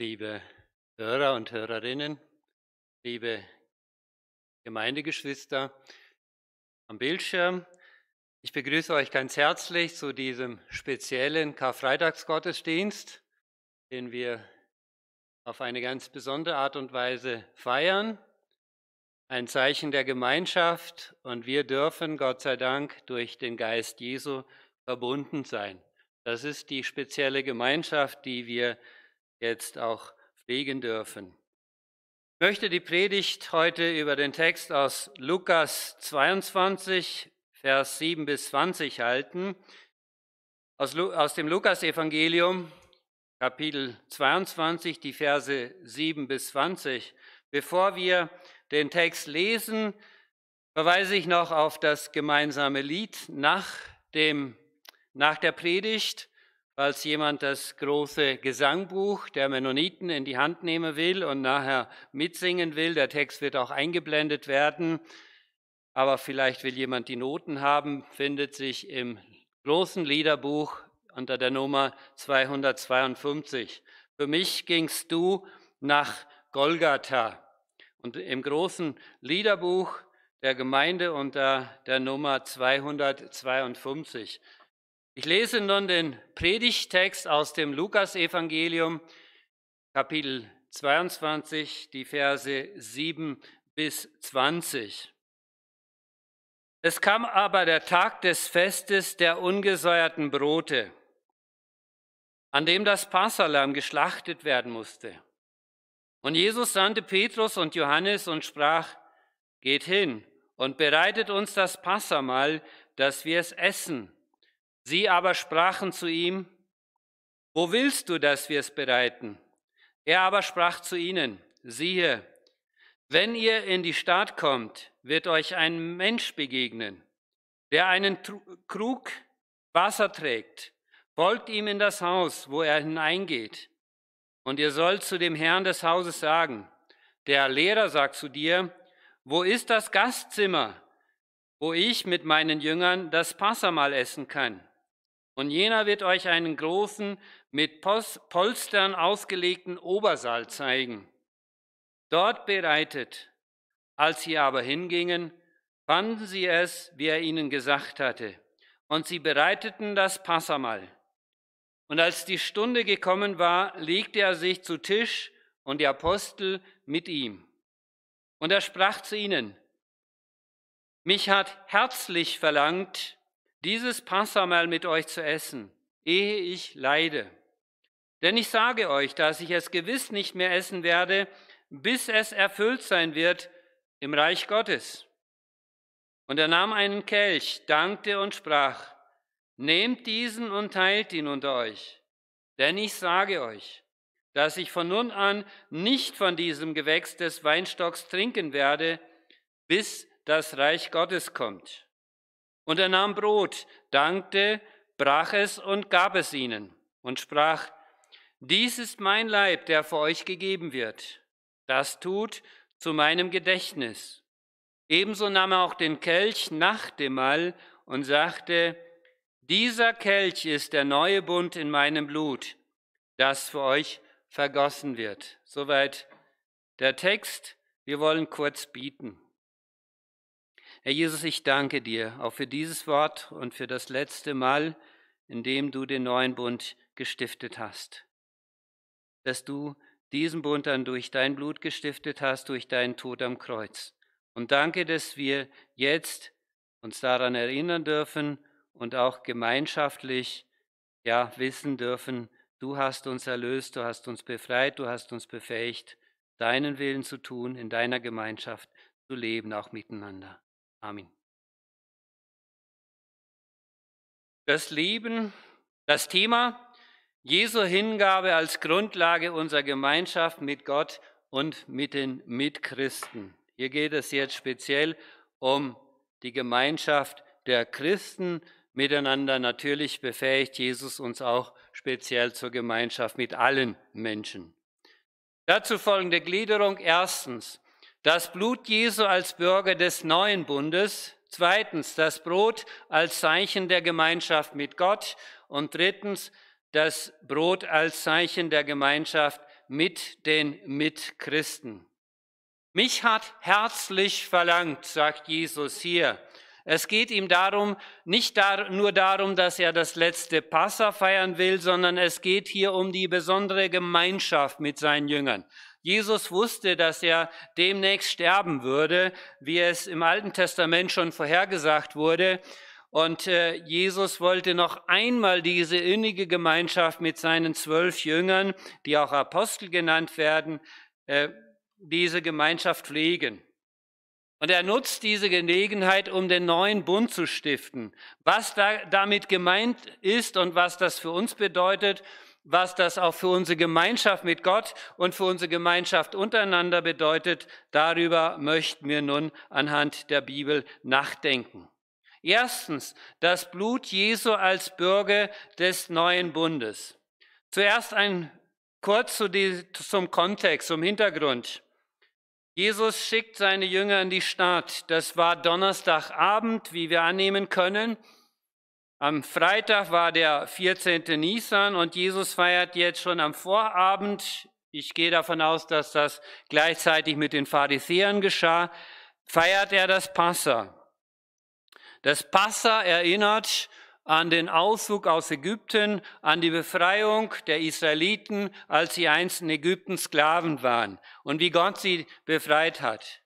liebe Hörer und Hörerinnen, liebe Gemeindegeschwister am Bildschirm. Ich begrüße euch ganz herzlich zu diesem speziellen Karfreitagsgottesdienst, den wir auf eine ganz besondere Art und Weise feiern. Ein Zeichen der Gemeinschaft und wir dürfen, Gott sei Dank, durch den Geist Jesu verbunden sein. Das ist die spezielle Gemeinschaft, die wir jetzt auch pflegen dürfen. Ich möchte die Predigt heute über den Text aus Lukas 22, Vers 7 bis 20 halten. Aus, aus dem Lukasevangelium, Kapitel 22, die Verse 7 bis 20. Bevor wir den Text lesen, verweise ich noch auf das gemeinsame Lied nach, dem, nach der Predigt falls jemand das große Gesangbuch der Mennoniten in die Hand nehmen will und nachher mitsingen will. Der Text wird auch eingeblendet werden. Aber vielleicht will jemand die Noten haben, findet sich im großen Liederbuch unter der Nummer 252. Für mich gingst du nach Golgatha. Und im großen Liederbuch der Gemeinde unter der Nummer 252. Ich lese nun den Predigtext aus dem Lukasevangelium, Kapitel 22, die Verse 7 bis 20. Es kam aber der Tag des Festes der ungesäuerten Brote, an dem das Passalam geschlachtet werden musste. Und Jesus sandte Petrus und Johannes und sprach, Geht hin und bereitet uns das Passamal, dass wir es essen. Sie aber sprachen zu ihm, wo willst du, dass wir es bereiten? Er aber sprach zu ihnen, siehe, wenn ihr in die Stadt kommt, wird euch ein Mensch begegnen, der einen Krug Wasser trägt. Folgt ihm in das Haus, wo er hineingeht. Und ihr sollt zu dem Herrn des Hauses sagen, der Lehrer sagt zu dir, wo ist das Gastzimmer, wo ich mit meinen Jüngern das Passamal essen kann? Und jener wird euch einen großen, mit Polstern ausgelegten Obersaal zeigen. Dort bereitet. Als sie aber hingingen, fanden sie es, wie er ihnen gesagt hatte. Und sie bereiteten das Passamal. Und als die Stunde gekommen war, legte er sich zu Tisch und die Apostel mit ihm. Und er sprach zu ihnen, mich hat herzlich verlangt, dieses Passamal mit euch zu essen, ehe ich leide. Denn ich sage euch, dass ich es gewiss nicht mehr essen werde, bis es erfüllt sein wird im Reich Gottes. Und er nahm einen Kelch, dankte und sprach, Nehmt diesen und teilt ihn unter euch. Denn ich sage euch, dass ich von nun an nicht von diesem Gewächs des Weinstocks trinken werde, bis das Reich Gottes kommt. Und er nahm Brot, dankte, brach es und gab es ihnen und sprach, dies ist mein Leib, der für euch gegeben wird. Das tut zu meinem Gedächtnis. Ebenso nahm er auch den Kelch nach dem Mahl und sagte, dieser Kelch ist der neue Bund in meinem Blut, das für euch vergossen wird. Soweit der Text. Wir wollen kurz bieten. Herr Jesus, ich danke dir auch für dieses Wort und für das letzte Mal, in dem du den neuen Bund gestiftet hast. Dass du diesen Bund dann durch dein Blut gestiftet hast, durch deinen Tod am Kreuz. Und danke, dass wir jetzt uns daran erinnern dürfen und auch gemeinschaftlich ja wissen dürfen, du hast uns erlöst, du hast uns befreit, du hast uns befähigt, deinen Willen zu tun, in deiner Gemeinschaft zu leben, auch miteinander. Amen. Das Leben, das Thema Jesu Hingabe als Grundlage unserer Gemeinschaft mit Gott und mit den Mitchristen. Hier geht es jetzt speziell um die Gemeinschaft der Christen miteinander. Natürlich befähigt Jesus uns auch speziell zur Gemeinschaft mit allen Menschen. Dazu folgende Gliederung. Erstens, das Blut Jesu als Bürger des neuen Bundes, zweitens das Brot als Zeichen der Gemeinschaft mit Gott und drittens das Brot als Zeichen der Gemeinschaft mit den Mitchristen. Mich hat herzlich verlangt, sagt Jesus hier. Es geht ihm darum, nicht dar nur darum, dass er das letzte Passa feiern will, sondern es geht hier um die besondere Gemeinschaft mit seinen Jüngern. Jesus wusste, dass er demnächst sterben würde, wie es im Alten Testament schon vorhergesagt wurde. Und äh, Jesus wollte noch einmal diese innige Gemeinschaft mit seinen zwölf Jüngern, die auch Apostel genannt werden, äh, diese Gemeinschaft pflegen. Und er nutzt diese Gelegenheit, um den neuen Bund zu stiften. Was da, damit gemeint ist und was das für uns bedeutet, was das auch für unsere Gemeinschaft mit Gott und für unsere Gemeinschaft untereinander bedeutet, darüber möchten wir nun anhand der Bibel nachdenken. Erstens, das Blut Jesu als Bürger des neuen Bundes. Zuerst ein kurz zu die, zum Kontext, zum Hintergrund. Jesus schickt seine Jünger in die Stadt. Das war Donnerstagabend, wie wir annehmen können. Am Freitag war der 14. Nisan und Jesus feiert jetzt schon am Vorabend, ich gehe davon aus, dass das gleichzeitig mit den Pharisäern geschah, feiert er das Passa. Das Passa erinnert an den Auszug aus Ägypten, an die Befreiung der Israeliten, als sie einst in Ägypten Sklaven waren und wie Gott sie befreit hat.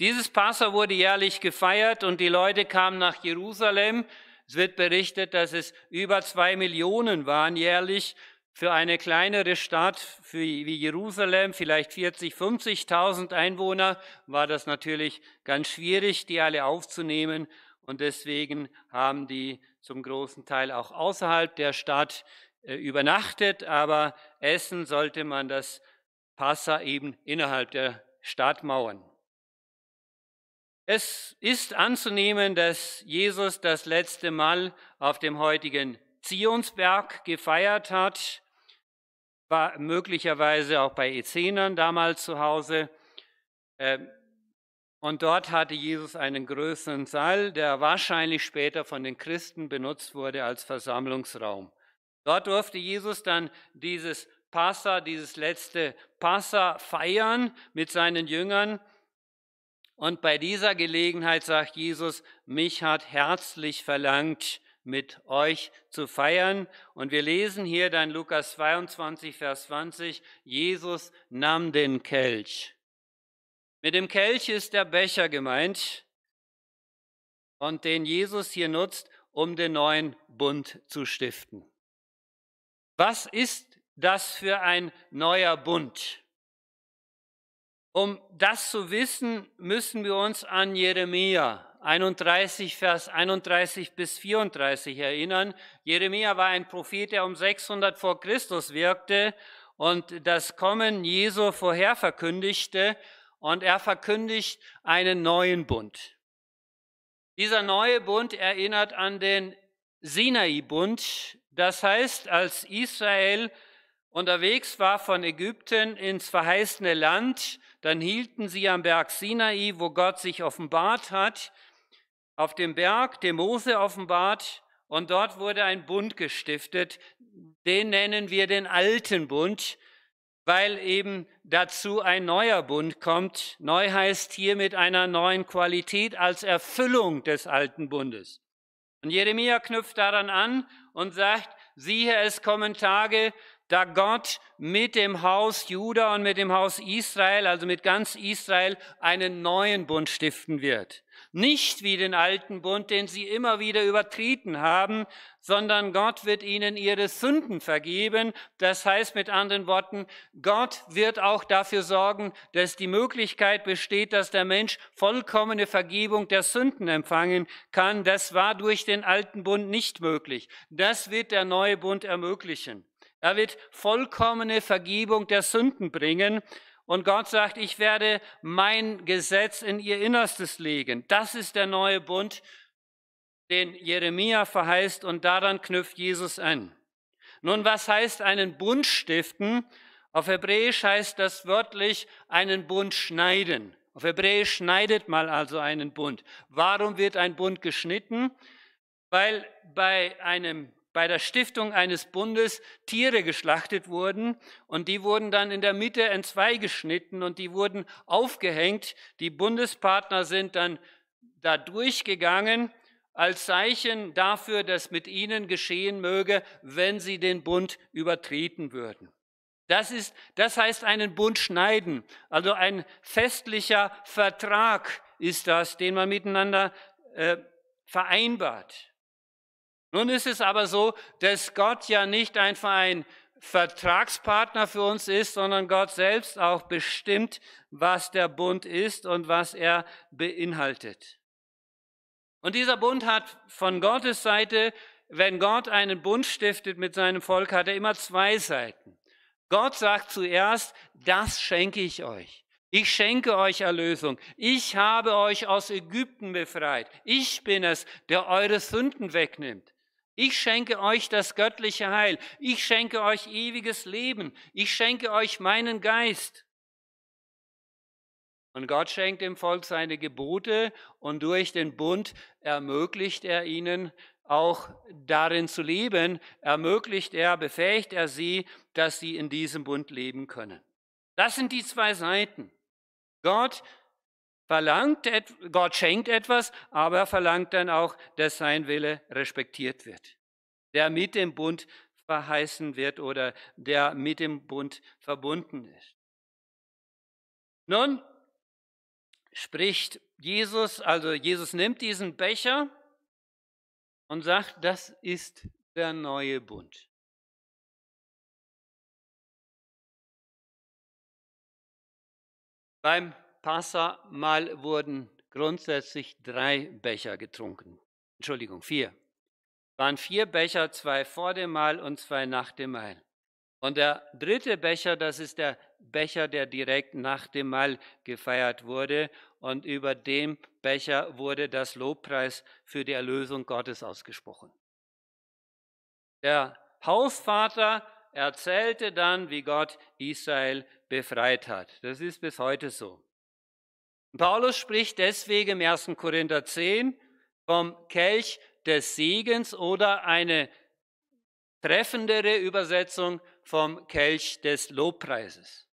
Dieses Passa wurde jährlich gefeiert und die Leute kamen nach Jerusalem, es wird berichtet, dass es über zwei Millionen waren jährlich für eine kleinere Stadt wie Jerusalem, vielleicht 40, 50.000 Einwohner, war das natürlich ganz schwierig, die alle aufzunehmen. Und deswegen haben die zum großen Teil auch außerhalb der Stadt äh, übernachtet. Aber essen sollte man das Passa eben innerhalb der Stadtmauern. Es ist anzunehmen, dass Jesus das letzte Mal auf dem heutigen Zionsberg gefeiert hat, war möglicherweise auch bei Ezenern damals zu Hause. Ähm, und dort hatte Jesus einen größeren Saal, der wahrscheinlich später von den Christen benutzt wurde als Versammlungsraum. Dort durfte Jesus dann dieses Passa, dieses letzte Passa feiern mit seinen Jüngern. Und bei dieser Gelegenheit sagt Jesus, mich hat herzlich verlangt, mit euch zu feiern. Und wir lesen hier dann Lukas 22, Vers 20, Jesus nahm den Kelch. Mit dem Kelch ist der Becher gemeint und den Jesus hier nutzt, um den neuen Bund zu stiften. Was ist das für ein neuer Bund? Um das zu wissen, müssen wir uns an Jeremia 31, Vers 31 bis 34 erinnern. Jeremia war ein Prophet, der um 600 vor Christus wirkte und das Kommen Jesu vorher verkündigte und er verkündigt einen neuen Bund. Dieser neue Bund erinnert an den Sinai-Bund, das heißt, als Israel unterwegs war von Ägypten ins verheißene Land, dann hielten sie am Berg Sinai, wo Gott sich offenbart hat, auf dem Berg, dem Mose offenbart, und dort wurde ein Bund gestiftet, den nennen wir den alten Bund, weil eben dazu ein neuer Bund kommt. Neu heißt hier mit einer neuen Qualität als Erfüllung des alten Bundes. Und Jeremia knüpft daran an und sagt, siehe, es kommen Tage, da Gott mit dem Haus Juda und mit dem Haus Israel, also mit ganz Israel, einen neuen Bund stiften wird. Nicht wie den alten Bund, den sie immer wieder übertreten haben, sondern Gott wird ihnen ihre Sünden vergeben. Das heißt mit anderen Worten, Gott wird auch dafür sorgen, dass die Möglichkeit besteht, dass der Mensch vollkommene Vergebung der Sünden empfangen kann. Das war durch den alten Bund nicht möglich. Das wird der neue Bund ermöglichen. Er wird vollkommene Vergebung der Sünden bringen. Und Gott sagt, ich werde mein Gesetz in ihr Innerstes legen. Das ist der neue Bund, den Jeremia verheißt und daran knüpft Jesus an. Nun, was heißt einen Bund stiften? Auf Hebräisch heißt das wörtlich einen Bund schneiden. Auf Hebräisch schneidet mal also einen Bund. Warum wird ein Bund geschnitten? Weil bei einem bei der Stiftung eines Bundes Tiere geschlachtet wurden und die wurden dann in der Mitte entzweigeschnitten und die wurden aufgehängt. Die Bundespartner sind dann da durchgegangen als Zeichen dafür, dass mit ihnen geschehen möge, wenn sie den Bund übertreten würden. Das, ist, das heißt einen Bund schneiden, also ein festlicher Vertrag ist das, den man miteinander äh, vereinbart. Nun ist es aber so, dass Gott ja nicht einfach ein Vertragspartner für uns ist, sondern Gott selbst auch bestimmt, was der Bund ist und was er beinhaltet. Und dieser Bund hat von Gottes Seite, wenn Gott einen Bund stiftet mit seinem Volk, hat er immer zwei Seiten. Gott sagt zuerst, das schenke ich euch. Ich schenke euch Erlösung. Ich habe euch aus Ägypten befreit. Ich bin es, der eure Sünden wegnimmt. Ich schenke euch das göttliche Heil. Ich schenke euch ewiges Leben. Ich schenke euch meinen Geist. Und Gott schenkt dem Volk seine Gebote und durch den Bund ermöglicht er ihnen auch darin zu leben, ermöglicht er, befähigt er sie, dass sie in diesem Bund leben können. Das sind die zwei Seiten. Gott verlangt, Gott schenkt etwas, aber er verlangt dann auch, dass sein Wille respektiert wird, der mit dem Bund verheißen wird oder der mit dem Bund verbunden ist. Nun spricht Jesus, also Jesus nimmt diesen Becher und sagt, das ist der neue Bund. Beim Passamal wurden grundsätzlich drei Becher getrunken. Entschuldigung, vier. Waren vier Becher, zwei vor dem Mahl und zwei nach dem Mahl. Und der dritte Becher, das ist der Becher, der direkt nach dem Mahl gefeiert wurde. Und über dem Becher wurde das Lobpreis für die Erlösung Gottes ausgesprochen. Der Hausvater erzählte dann, wie Gott Israel befreit hat. Das ist bis heute so. Paulus spricht deswegen im 1. Korinther 10 vom Kelch des Segens oder eine treffendere Übersetzung vom Kelch des Lobpreises.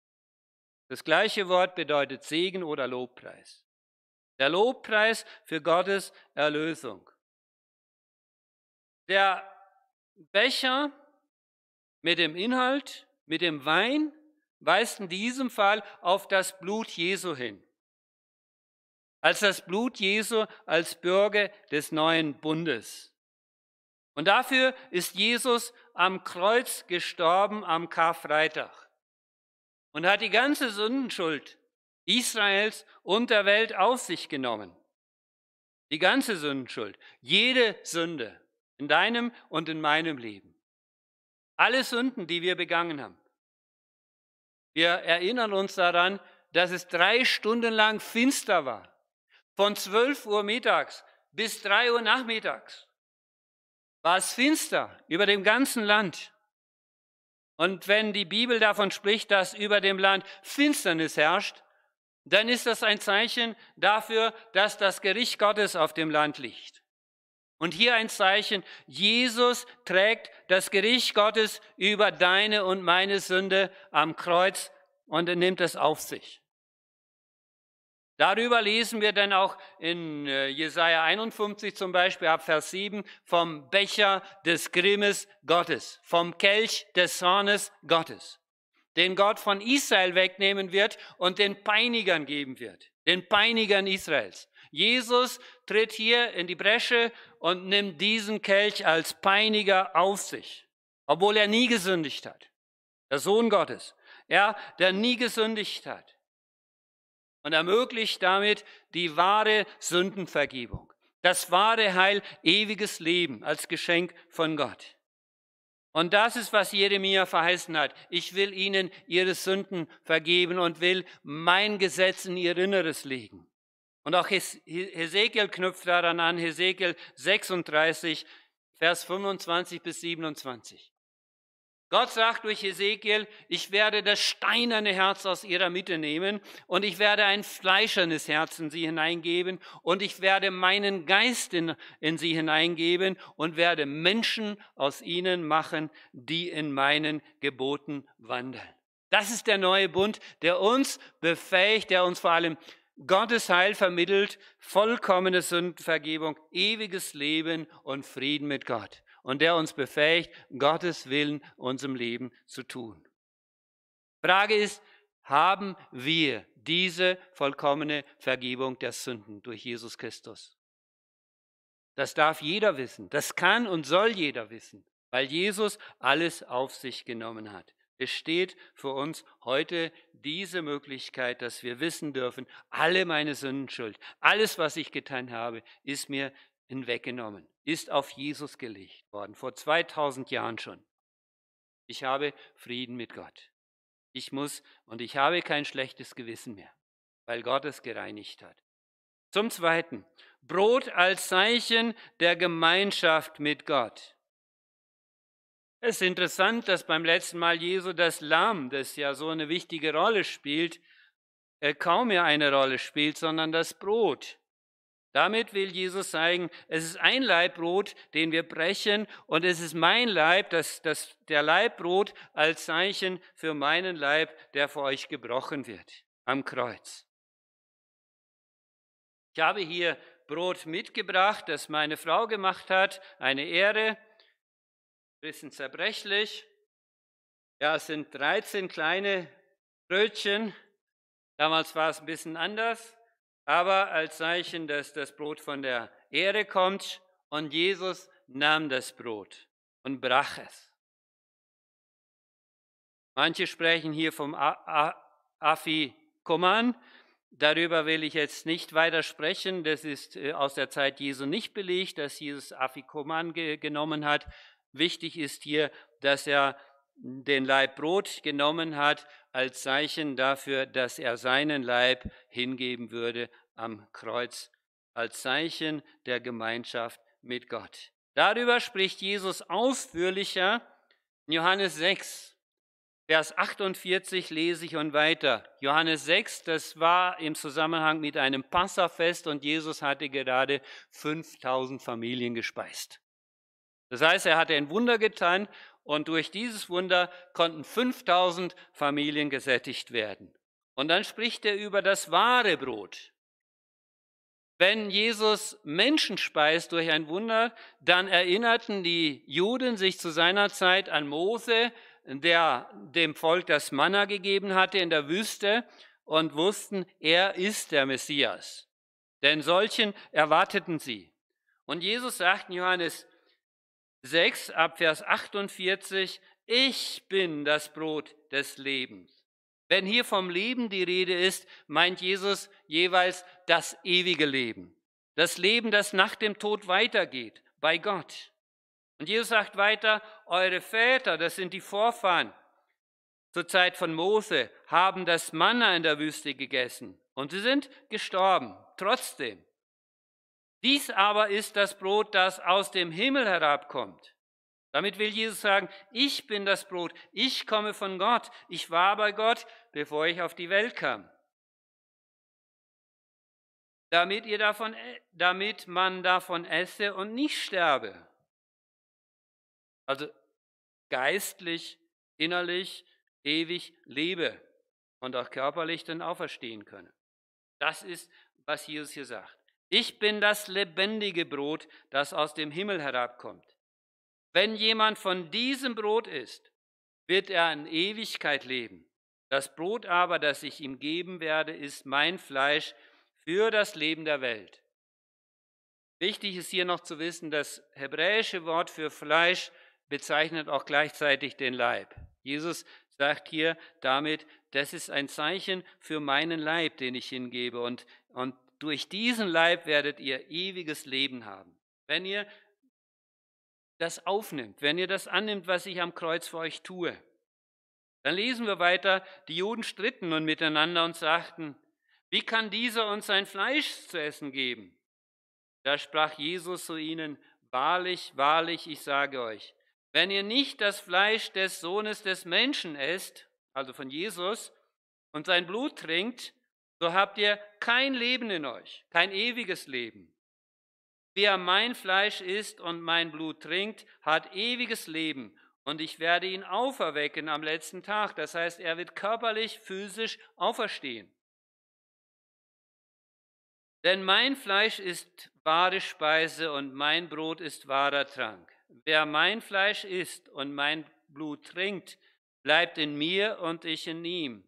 Das gleiche Wort bedeutet Segen oder Lobpreis. Der Lobpreis für Gottes Erlösung. Der Becher mit dem Inhalt, mit dem Wein, weist in diesem Fall auf das Blut Jesu hin als das Blut Jesu als Bürger des neuen Bundes. Und dafür ist Jesus am Kreuz gestorben am Karfreitag und hat die ganze Sündenschuld Israels und der Welt auf sich genommen. Die ganze Sündenschuld, jede Sünde in deinem und in meinem Leben. Alle Sünden, die wir begangen haben. Wir erinnern uns daran, dass es drei Stunden lang finster war von 12 Uhr mittags bis 3 Uhr nachmittags war es finster über dem ganzen Land. Und wenn die Bibel davon spricht, dass über dem Land Finsternis herrscht, dann ist das ein Zeichen dafür, dass das Gericht Gottes auf dem Land liegt. Und hier ein Zeichen, Jesus trägt das Gericht Gottes über deine und meine Sünde am Kreuz und er nimmt es auf sich. Darüber lesen wir dann auch in äh, Jesaja 51 zum Beispiel ab Vers 7 vom Becher des Grimmes Gottes, vom Kelch des Zornes Gottes, den Gott von Israel wegnehmen wird und den Peinigern geben wird, den Peinigern Israels. Jesus tritt hier in die Bresche und nimmt diesen Kelch als Peiniger auf sich, obwohl er nie gesündigt hat. Der Sohn Gottes, er, der nie gesündigt hat und ermöglicht damit die wahre Sündenvergebung, das wahre Heil, ewiges Leben als Geschenk von Gott. Und das ist, was Jeremia verheißen hat. Ich will ihnen ihre Sünden vergeben und will mein Gesetz in ihr Inneres legen. Und auch Hesekiel knüpft daran an, Hesekiel 36, Vers 25 bis 27. Gott sagt durch Ezekiel, ich werde das steinerne Herz aus ihrer Mitte nehmen und ich werde ein fleischernes Herz in sie hineingeben und ich werde meinen Geist in, in sie hineingeben und werde Menschen aus ihnen machen, die in meinen Geboten wandeln. Das ist der neue Bund, der uns befähigt, der uns vor allem Gottes Heil vermittelt, vollkommene Sündenvergebung, ewiges Leben und Frieden mit Gott und der uns befähigt, Gottes Willen unserem Leben zu tun. Frage ist, haben wir diese vollkommene Vergebung der Sünden durch Jesus Christus? Das darf jeder wissen, das kann und soll jeder wissen, weil Jesus alles auf sich genommen hat. Es steht für uns heute diese Möglichkeit, dass wir wissen dürfen, alle meine Sündenschuld, alles, was ich getan habe, ist mir hinweggenommen, ist auf Jesus gelegt worden, vor 2000 Jahren schon. Ich habe Frieden mit Gott. Ich muss und ich habe kein schlechtes Gewissen mehr, weil Gott es gereinigt hat. Zum Zweiten, Brot als Zeichen der Gemeinschaft mit Gott. Es ist interessant, dass beim letzten Mal Jesu das Lamm, das ja so eine wichtige Rolle spielt, äh, kaum mehr eine Rolle spielt, sondern das Brot. Damit will Jesus zeigen, es ist ein Leibbrot, den wir brechen, und es ist mein Leib, das, das, der Leibbrot als Zeichen für meinen Leib, der für euch gebrochen wird am Kreuz. Ich habe hier Brot mitgebracht, das meine Frau gemacht hat, eine Ehre, bisschen zerbrechlich. Ja, es sind 13 kleine Brötchen. Damals war es ein bisschen anders aber als Zeichen, dass das Brot von der Erde kommt. Und Jesus nahm das Brot und brach es. Manche sprechen hier vom Afikoman. Darüber will ich jetzt nicht weiter sprechen. Das ist äh, aus der Zeit Jesu nicht belegt, dass Jesus Afikoman genommen hat. Wichtig ist hier, dass er den Leib Brot genommen hat als Zeichen dafür, dass er seinen Leib hingeben würde am Kreuz, als Zeichen der Gemeinschaft mit Gott. Darüber spricht Jesus ausführlicher in Johannes 6, Vers 48 lese ich und weiter. Johannes 6, das war im Zusammenhang mit einem Passafest und Jesus hatte gerade 5000 Familien gespeist. Das heißt, er hatte ein Wunder getan und durch dieses Wunder konnten 5000 Familien gesättigt werden. Und dann spricht er über das wahre Brot. Wenn Jesus Menschen speist durch ein Wunder, dann erinnerten die Juden sich zu seiner Zeit an Mose, der dem Volk das Manna gegeben hatte in der Wüste und wussten, er ist der Messias. Denn solchen erwarteten sie. Und Jesus sagt in Johannes 6 ab Vers 48, ich bin das Brot des Lebens. Wenn hier vom Leben die Rede ist, meint Jesus jeweils das ewige Leben. Das Leben, das nach dem Tod weitergeht, bei Gott. Und Jesus sagt weiter, eure Väter, das sind die Vorfahren, zur Zeit von Mose, haben das Manna in der Wüste gegessen. Und sie sind gestorben, trotzdem. Dies aber ist das Brot, das aus dem Himmel herabkommt. Damit will Jesus sagen, ich bin das Brot, ich komme von Gott, ich war bei Gott, bevor ich auf die Welt kam. Damit, ihr davon, äh, damit man davon esse und nicht sterbe. Also geistlich, innerlich, ewig lebe und auch körperlich dann auferstehen könne. Das ist, was Jesus hier sagt. Ich bin das lebendige Brot, das aus dem Himmel herabkommt. Wenn jemand von diesem Brot isst, wird er in Ewigkeit leben. Das Brot aber, das ich ihm geben werde, ist mein Fleisch für das Leben der Welt. Wichtig ist hier noch zu wissen, das hebräische Wort für Fleisch bezeichnet auch gleichzeitig den Leib. Jesus sagt hier damit, das ist ein Zeichen für meinen Leib, den ich hingebe. Und, und durch diesen Leib werdet ihr ewiges Leben haben. Wenn ihr das aufnimmt, wenn ihr das annimmt, was ich am Kreuz für euch tue. Dann lesen wir weiter, die Juden stritten nun miteinander und sagten, wie kann dieser uns sein Fleisch zu essen geben? Da sprach Jesus zu ihnen, wahrlich, wahrlich, ich sage euch, wenn ihr nicht das Fleisch des Sohnes des Menschen esst, also von Jesus, und sein Blut trinkt, so habt ihr kein Leben in euch, kein ewiges Leben. Wer mein Fleisch isst und mein Blut trinkt, hat ewiges Leben und ich werde ihn auferwecken am letzten Tag. Das heißt, er wird körperlich, physisch auferstehen. Denn mein Fleisch ist wahre Speise und mein Brot ist wahrer Trank. Wer mein Fleisch isst und mein Blut trinkt, bleibt in mir und ich in ihm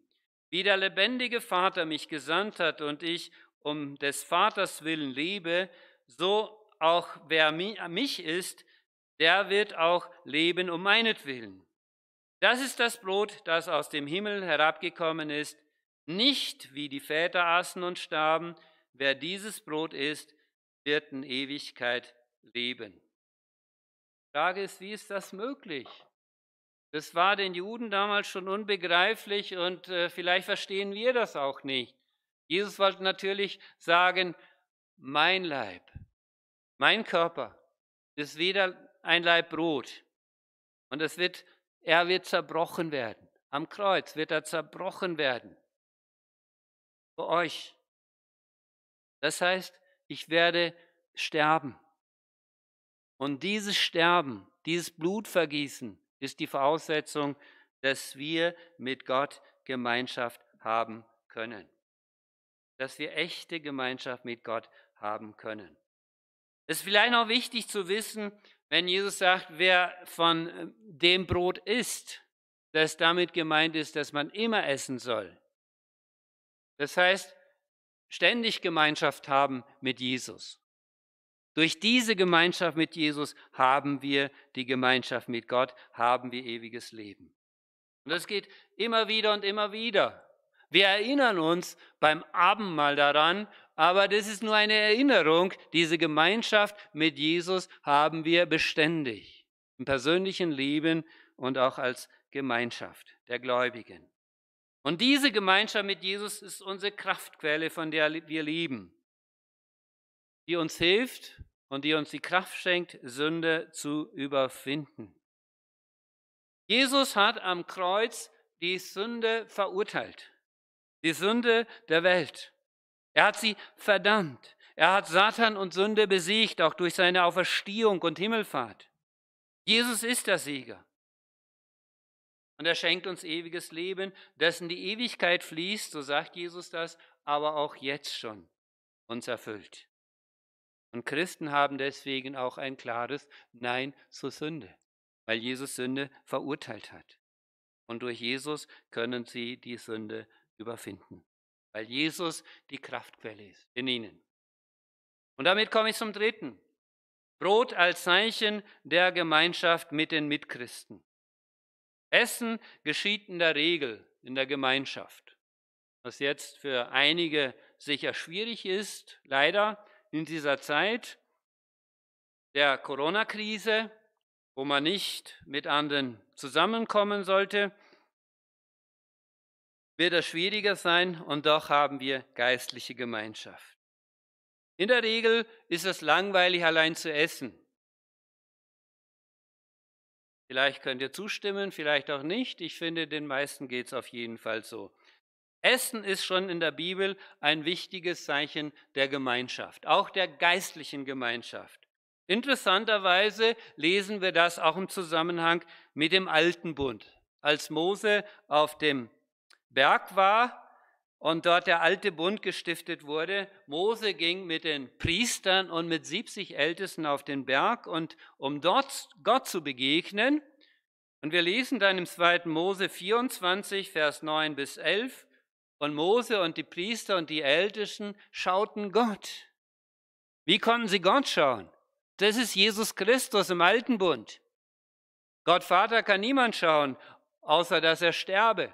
wie der lebendige Vater mich gesandt hat und ich um des Vaters willen lebe, so auch wer mich ist, der wird auch leben um meinetwillen. Das ist das Brot, das aus dem Himmel herabgekommen ist, nicht wie die Väter aßen und starben, wer dieses Brot isst, wird in Ewigkeit leben. Die Frage ist, wie ist das möglich? Das war den Juden damals schon unbegreiflich und äh, vielleicht verstehen wir das auch nicht. Jesus wollte natürlich sagen, mein Leib, mein Körper ist wieder ein Leib Brot. Und es wird, er wird zerbrochen werden. Am Kreuz wird er zerbrochen werden. Für euch. Das heißt, ich werde sterben. Und dieses Sterben, dieses Blutvergießen ist die Voraussetzung, dass wir mit Gott Gemeinschaft haben können. Dass wir echte Gemeinschaft mit Gott haben können. Es ist vielleicht auch wichtig zu wissen, wenn Jesus sagt, wer von äh, dem Brot isst, dass damit gemeint ist, dass man immer essen soll. Das heißt, ständig Gemeinschaft haben mit Jesus. Durch diese Gemeinschaft mit Jesus haben wir die Gemeinschaft mit Gott, haben wir ewiges Leben. Und das geht immer wieder und immer wieder. Wir erinnern uns beim Abendmahl daran, aber das ist nur eine Erinnerung. Diese Gemeinschaft mit Jesus haben wir beständig im persönlichen Leben und auch als Gemeinschaft der Gläubigen. Und diese Gemeinschaft mit Jesus ist unsere Kraftquelle, von der wir leben die uns hilft und die uns die Kraft schenkt, Sünde zu überwinden. Jesus hat am Kreuz die Sünde verurteilt, die Sünde der Welt. Er hat sie verdammt. Er hat Satan und Sünde besiegt, auch durch seine Auferstehung und Himmelfahrt. Jesus ist der Sieger. Und er schenkt uns ewiges Leben, dessen die Ewigkeit fließt, so sagt Jesus das, aber auch jetzt schon uns erfüllt. Und Christen haben deswegen auch ein klares Nein zur Sünde, weil Jesus Sünde verurteilt hat. Und durch Jesus können sie die Sünde überfinden, weil Jesus die Kraftquelle ist in ihnen. Und damit komme ich zum dritten. Brot als Zeichen der Gemeinschaft mit den Mitchristen. Essen geschieht in der Regel in der Gemeinschaft. Was jetzt für einige sicher schwierig ist, leider, in dieser Zeit der Corona-Krise, wo man nicht mit anderen zusammenkommen sollte, wird es schwieriger sein und doch haben wir geistliche Gemeinschaft. In der Regel ist es langweilig, allein zu essen. Vielleicht könnt ihr zustimmen, vielleicht auch nicht. Ich finde, den meisten geht es auf jeden Fall so. Essen ist schon in der Bibel ein wichtiges Zeichen der Gemeinschaft, auch der geistlichen Gemeinschaft. Interessanterweise lesen wir das auch im Zusammenhang mit dem Alten Bund. Als Mose auf dem Berg war und dort der alte Bund gestiftet wurde, Mose ging mit den Priestern und mit 70 Ältesten auf den Berg und um dort Gott zu begegnen. Und wir lesen dann im 2. Mose 24, Vers 9 bis 11, und Mose und die Priester und die Ältesten schauten Gott. Wie konnten sie Gott schauen? Das ist Jesus Christus im Alten Bund. Gott Vater kann niemand schauen, außer dass er sterbe.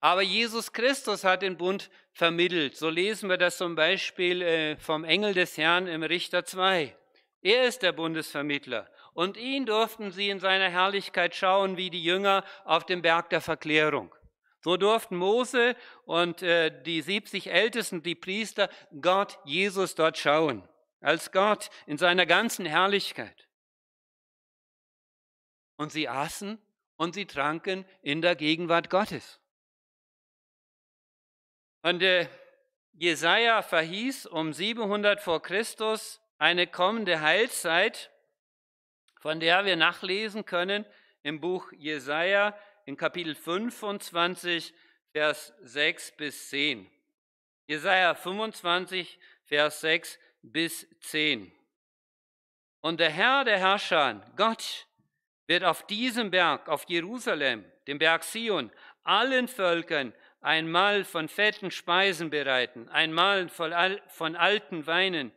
Aber Jesus Christus hat den Bund vermittelt. So lesen wir das zum Beispiel äh, vom Engel des Herrn im Richter 2. Er ist der Bundesvermittler. Und ihn durften sie in seiner Herrlichkeit schauen wie die Jünger auf dem Berg der Verklärung. So durften Mose und äh, die 70 Ältesten, die Priester, Gott, Jesus dort schauen, als Gott in seiner ganzen Herrlichkeit. Und sie aßen und sie tranken in der Gegenwart Gottes. Und äh, Jesaja verhieß um 700 vor Christus eine kommende Heilzeit, von der wir nachlesen können im Buch Jesaja in Kapitel 25, Vers 6 bis 10. Jesaja 25, Vers 6 bis 10. Und der Herr der Herrscher, Gott, wird auf diesem Berg, auf Jerusalem, dem Berg Sion, allen Völkern ein Mahl von fetten Speisen bereiten, ein Mahl von, alten Weinen,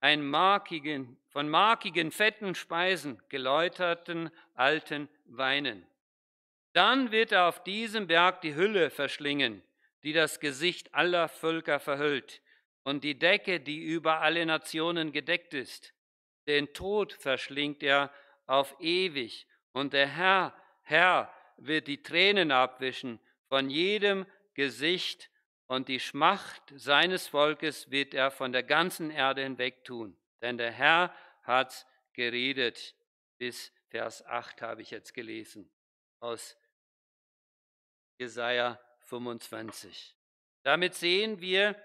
ein markigen, von markigen fetten Speisen, geläuterten alten Weinen. Dann wird er auf diesem Berg die Hülle verschlingen, die das Gesicht aller Völker verhüllt, und die Decke, die über alle Nationen gedeckt ist. Den Tod verschlingt er auf ewig, und der Herr, Herr, wird die Tränen abwischen von jedem Gesicht, und die Schmacht seines Volkes wird er von der ganzen Erde hinweg tun. Denn der Herr hat's geredet. Bis Vers 8 habe ich jetzt gelesen aus Jesaja 25. Damit sehen wir,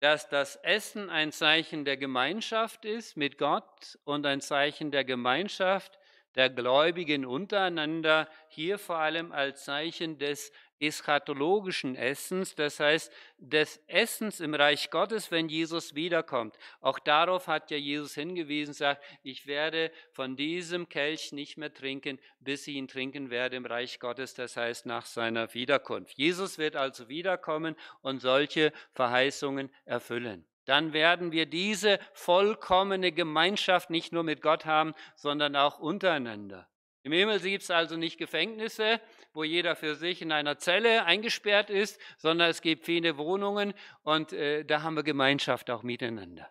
dass das Essen ein Zeichen der Gemeinschaft ist mit Gott und ein Zeichen der Gemeinschaft der Gläubigen untereinander, hier vor allem als Zeichen des eschatologischen Essens, das heißt des Essens im Reich Gottes, wenn Jesus wiederkommt. Auch darauf hat ja Jesus hingewiesen, sagt, ich werde von diesem Kelch nicht mehr trinken, bis ich ihn trinken werde im Reich Gottes, das heißt nach seiner Wiederkunft. Jesus wird also wiederkommen und solche Verheißungen erfüllen dann werden wir diese vollkommene Gemeinschaft nicht nur mit Gott haben, sondern auch untereinander. Im Himmel gibt es also nicht Gefängnisse, wo jeder für sich in einer Zelle eingesperrt ist, sondern es gibt viele Wohnungen und äh, da haben wir Gemeinschaft auch miteinander.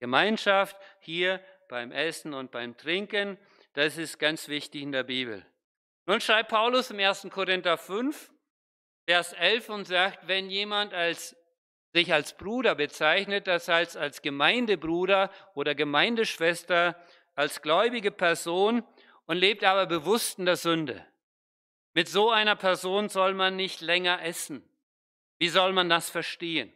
Gemeinschaft hier beim Essen und beim Trinken, das ist ganz wichtig in der Bibel. Nun schreibt Paulus im 1. Korinther 5, Vers 11 und sagt, wenn jemand als, sich als Bruder bezeichnet, das heißt als Gemeindebruder oder Gemeindeschwester, als gläubige Person und lebt aber bewusst in der Sünde, mit so einer Person soll man nicht länger essen. Wie soll man das verstehen?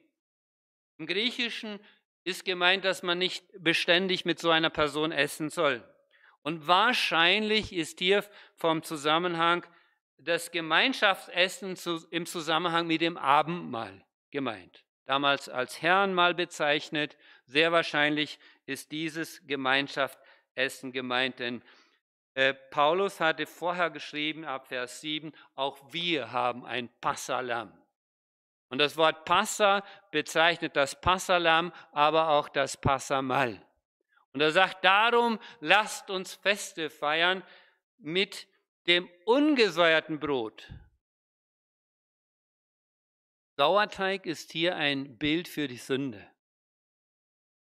Im Griechischen ist gemeint, dass man nicht beständig mit so einer Person essen soll. Und wahrscheinlich ist hier vom Zusammenhang das Gemeinschaftsessen im Zusammenhang mit dem Abendmahl gemeint. Damals als Herrenmahl bezeichnet. Sehr wahrscheinlich ist dieses Gemeinschaftsessen gemeint, denn äh, Paulus hatte vorher geschrieben, ab Vers 7, auch wir haben ein Passalam. Und das Wort Passa bezeichnet das Passalam, aber auch das Passamal. Und er sagt, darum lasst uns Feste feiern mit dem ungesäuerten Brot. Sauerteig ist hier ein Bild für die Sünde.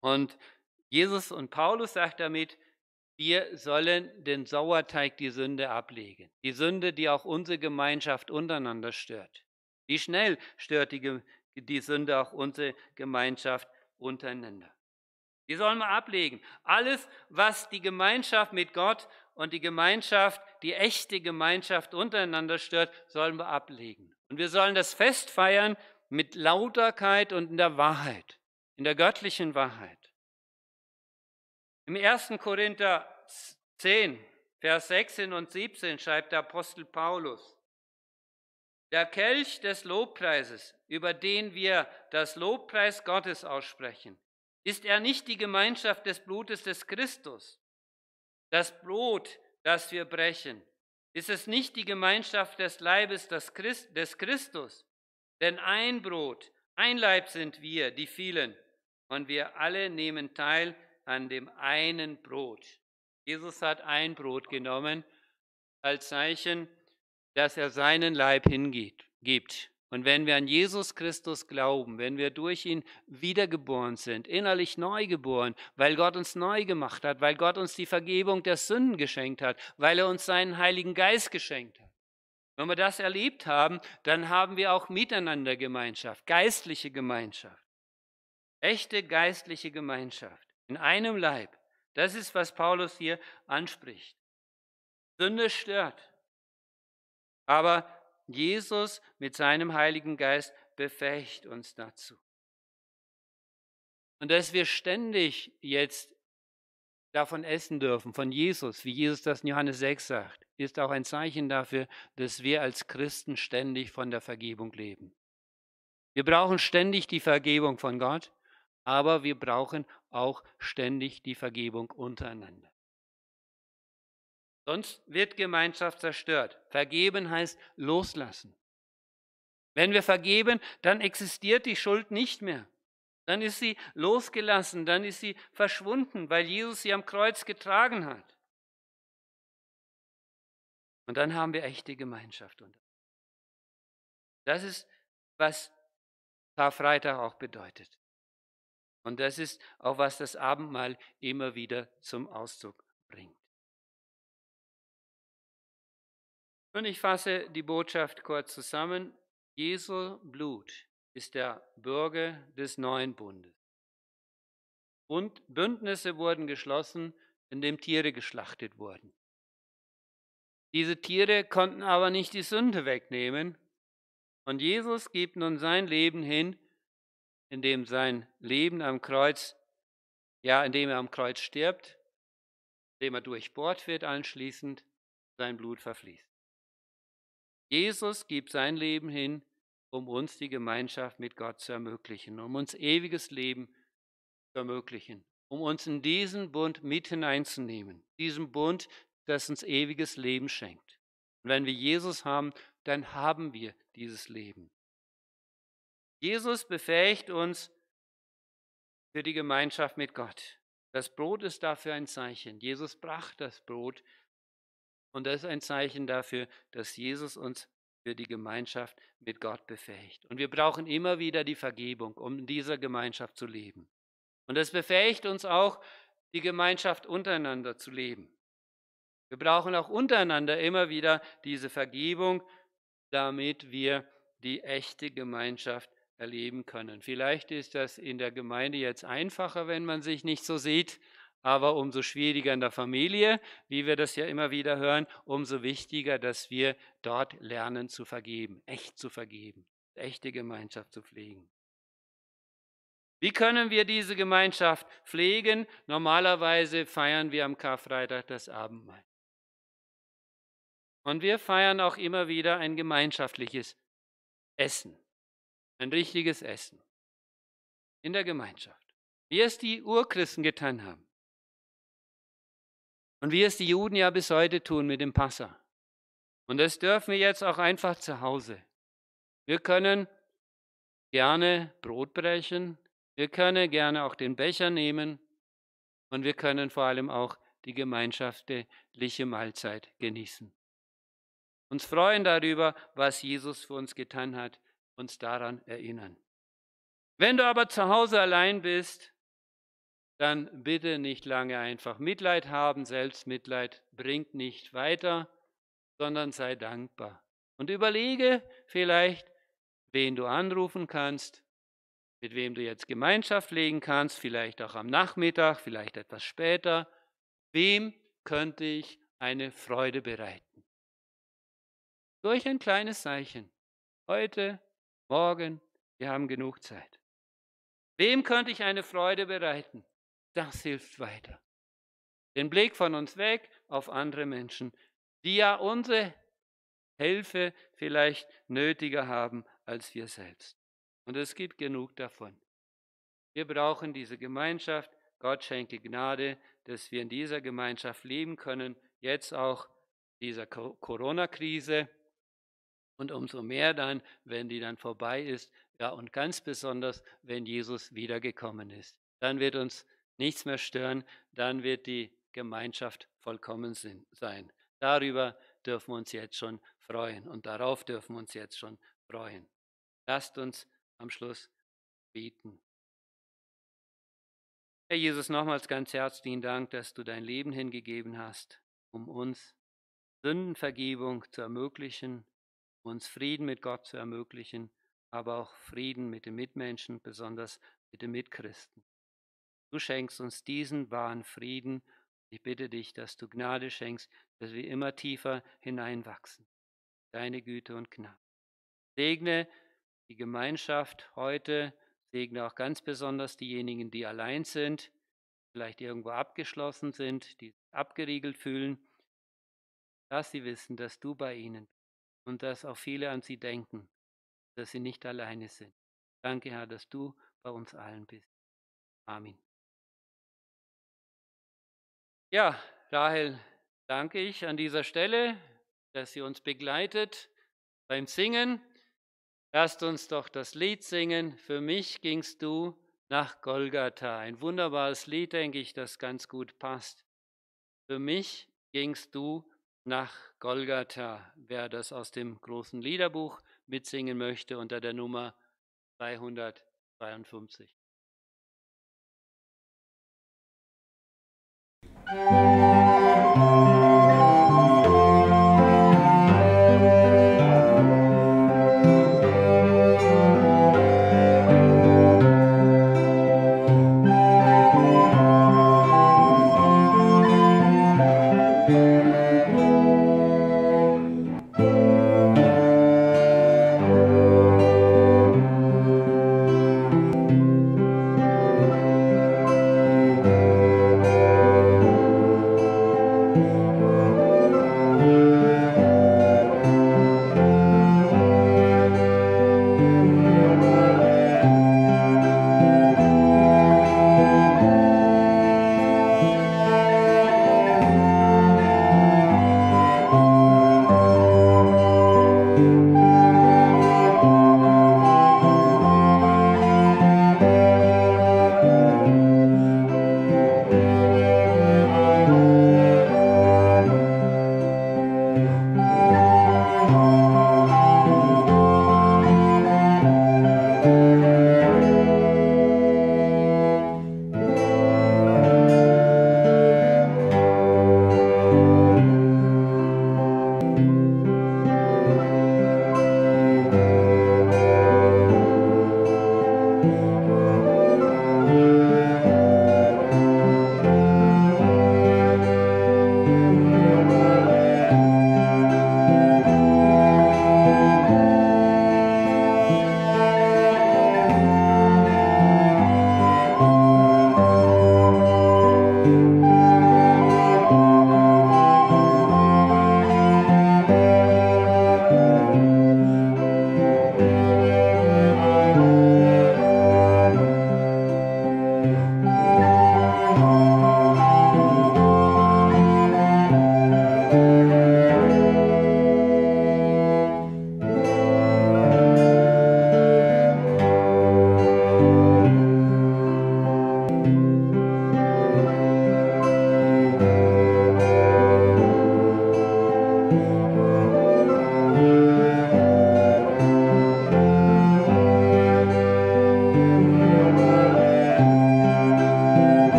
Und Jesus und Paulus sagt damit, wir sollen den Sauerteig die Sünde ablegen. Die Sünde, die auch unsere Gemeinschaft untereinander stört. Wie schnell stört die, die Sünde auch unsere Gemeinschaft untereinander? Die sollen wir ablegen. Alles, was die Gemeinschaft mit Gott und die Gemeinschaft, die echte Gemeinschaft untereinander stört, sollen wir ablegen. Und wir sollen das Fest feiern mit Lauterkeit und in der Wahrheit, in der göttlichen Wahrheit. Im 1. Korinther 10, Vers 16 und 17 schreibt der Apostel Paulus, der Kelch des Lobpreises, über den wir das Lobpreis Gottes aussprechen, ist er nicht die Gemeinschaft des Blutes des Christus? Das Brot, das wir brechen, ist es nicht die Gemeinschaft des Leibes des, Christus? Denn ein Brot, ein Leib sind wir, die vielen, und wir alle nehmen teil an dem einen Brot. Jesus hat ein Brot genommen als Zeichen, dass er seinen Leib hingibt. Und wenn wir an Jesus Christus glauben, wenn wir durch ihn wiedergeboren sind, innerlich neu geboren, weil Gott uns neu gemacht hat, weil Gott uns die Vergebung der Sünden geschenkt hat, weil er uns seinen Heiligen Geist geschenkt hat. Wenn wir das erlebt haben, dann haben wir auch miteinander Gemeinschaft, geistliche Gemeinschaft, echte geistliche Gemeinschaft. In einem Leib. Das ist, was Paulus hier anspricht. Sünde stört. Aber Jesus mit seinem Heiligen Geist befähigt uns dazu. Und dass wir ständig jetzt davon essen dürfen, von Jesus, wie Jesus das in Johannes 6 sagt, ist auch ein Zeichen dafür, dass wir als Christen ständig von der Vergebung leben. Wir brauchen ständig die Vergebung von Gott aber wir brauchen auch ständig die Vergebung untereinander. Sonst wird Gemeinschaft zerstört. Vergeben heißt loslassen. Wenn wir vergeben, dann existiert die Schuld nicht mehr. Dann ist sie losgelassen, dann ist sie verschwunden, weil Jesus sie am Kreuz getragen hat. Und dann haben wir echte Gemeinschaft. Das ist, was Karfreitag auch bedeutet. Und das ist auch, was das Abendmahl immer wieder zum Ausdruck bringt. Und ich fasse die Botschaft kurz zusammen. Jesu Blut ist der Bürger des neuen Bundes. Und Bündnisse wurden geschlossen, indem Tiere geschlachtet wurden. Diese Tiere konnten aber nicht die Sünde wegnehmen. Und Jesus gibt nun sein Leben hin in dem sein Leben am Kreuz, ja, in dem er am Kreuz stirbt, in dem er durchbohrt wird anschließend, sein Blut verfließt. Jesus gibt sein Leben hin, um uns die Gemeinschaft mit Gott zu ermöglichen, um uns ewiges Leben zu ermöglichen, um uns in diesen Bund mit hineinzunehmen, diesen Bund, das uns ewiges Leben schenkt. Und wenn wir Jesus haben, dann haben wir dieses Leben. Jesus befähigt uns für die Gemeinschaft mit Gott. Das Brot ist dafür ein Zeichen. Jesus brach das Brot und das ist ein Zeichen dafür, dass Jesus uns für die Gemeinschaft mit Gott befähigt. Und wir brauchen immer wieder die Vergebung, um in dieser Gemeinschaft zu leben. Und das befähigt uns auch, die Gemeinschaft untereinander zu leben. Wir brauchen auch untereinander immer wieder diese Vergebung, damit wir die echte Gemeinschaft erleben können. Vielleicht ist das in der Gemeinde jetzt einfacher, wenn man sich nicht so sieht, aber umso schwieriger in der Familie, wie wir das ja immer wieder hören, umso wichtiger, dass wir dort lernen zu vergeben, echt zu vergeben, echte Gemeinschaft zu pflegen. Wie können wir diese Gemeinschaft pflegen? Normalerweise feiern wir am Karfreitag das Abendmahl. Und wir feiern auch immer wieder ein gemeinschaftliches Essen ein richtiges Essen in der Gemeinschaft, wie es die Urchristen getan haben und wie es die Juden ja bis heute tun mit dem Passa. Und das dürfen wir jetzt auch einfach zu Hause. Wir können gerne Brot brechen, wir können gerne auch den Becher nehmen und wir können vor allem auch die gemeinschaftliche Mahlzeit genießen. Uns freuen darüber, was Jesus für uns getan hat uns daran erinnern. Wenn du aber zu Hause allein bist, dann bitte nicht lange einfach Mitleid haben. selbst Mitleid bringt nicht weiter, sondern sei dankbar. Und überlege vielleicht, wen du anrufen kannst, mit wem du jetzt Gemeinschaft legen kannst, vielleicht auch am Nachmittag, vielleicht etwas später. Wem könnte ich eine Freude bereiten? Durch ein kleines Zeichen. Heute, morgen, wir haben genug Zeit. Wem könnte ich eine Freude bereiten? Das hilft weiter. Den Blick von uns weg auf andere Menschen, die ja unsere Hilfe vielleicht nötiger haben als wir selbst. Und es gibt genug davon. Wir brauchen diese Gemeinschaft. Gott schenke Gnade, dass wir in dieser Gemeinschaft leben können, jetzt auch dieser Corona-Krise und umso mehr dann, wenn die dann vorbei ist, ja, und ganz besonders, wenn Jesus wiedergekommen ist. Dann wird uns nichts mehr stören, dann wird die Gemeinschaft vollkommen sein. Darüber dürfen wir uns jetzt schon freuen und darauf dürfen wir uns jetzt schon freuen. Lasst uns am Schluss beten. Herr Jesus, nochmals ganz herzlichen Dank, dass du dein Leben hingegeben hast, um uns Sündenvergebung zu ermöglichen uns Frieden mit Gott zu ermöglichen, aber auch Frieden mit den Mitmenschen, besonders mit den Mitchristen. Du schenkst uns diesen wahren Frieden. Ich bitte dich, dass du Gnade schenkst, dass wir immer tiefer hineinwachsen. Deine Güte und Gnade. Segne die Gemeinschaft heute, segne auch ganz besonders diejenigen, die allein sind, vielleicht irgendwo abgeschlossen sind, die sich abgeriegelt fühlen, dass sie wissen, dass du bei ihnen bist und dass auch viele an sie denken, dass sie nicht alleine sind. Danke, Herr, dass du bei uns allen bist. Amen. Ja, Rahel, danke ich an dieser Stelle, dass sie uns begleitet beim Singen. Lasst uns doch das Lied singen. Für mich gingst du nach Golgatha. Ein wunderbares Lied, denke ich, das ganz gut passt. Für mich gingst du nach nach Golgatha, wer das aus dem großen Liederbuch mitsingen möchte unter der Nummer 352. Musik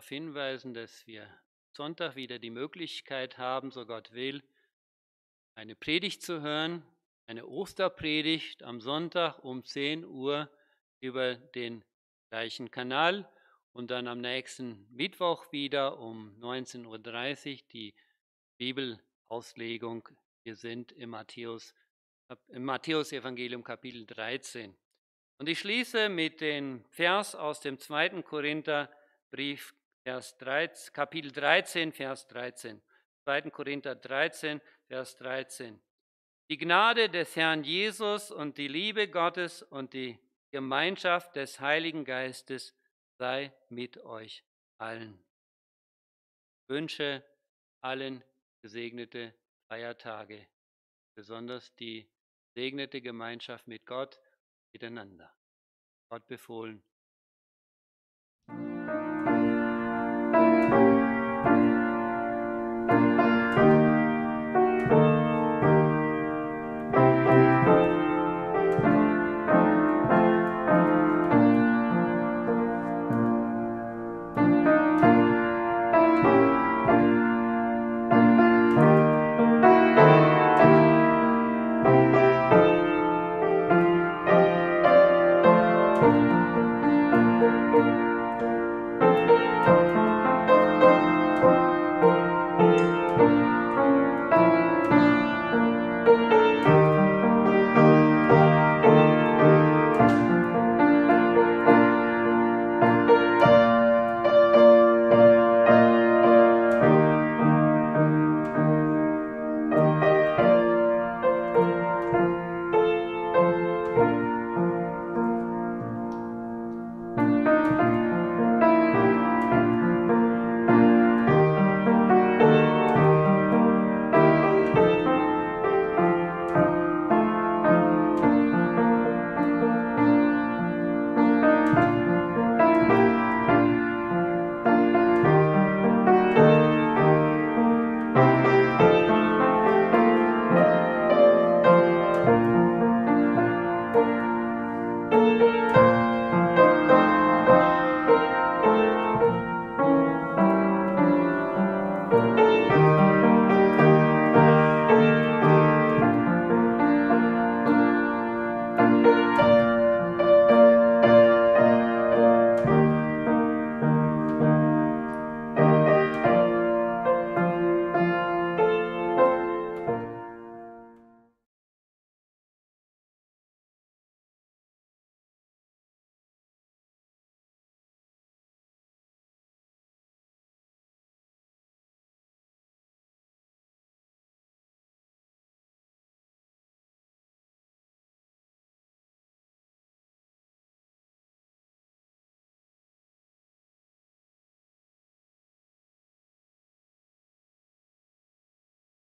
darauf hinweisen, dass wir Sonntag wieder die Möglichkeit haben, so Gott will, eine Predigt zu hören, eine Osterpredigt am Sonntag um 10 Uhr über den gleichen Kanal und dann am nächsten Mittwoch wieder um 19.30 Uhr die Bibelauslegung. Wir sind im Matthäus im Matthäus Evangelium Kapitel 13. Und ich schließe mit dem Vers aus dem zweiten Korintherbrief Vers 13, Kapitel 13, Vers 13. 2. Korinther 13, Vers 13. Die Gnade des Herrn Jesus und die Liebe Gottes und die Gemeinschaft des Heiligen Geistes sei mit euch allen. Ich wünsche allen gesegnete Feiertage, besonders die segnete Gemeinschaft mit Gott miteinander. Gott befohlen.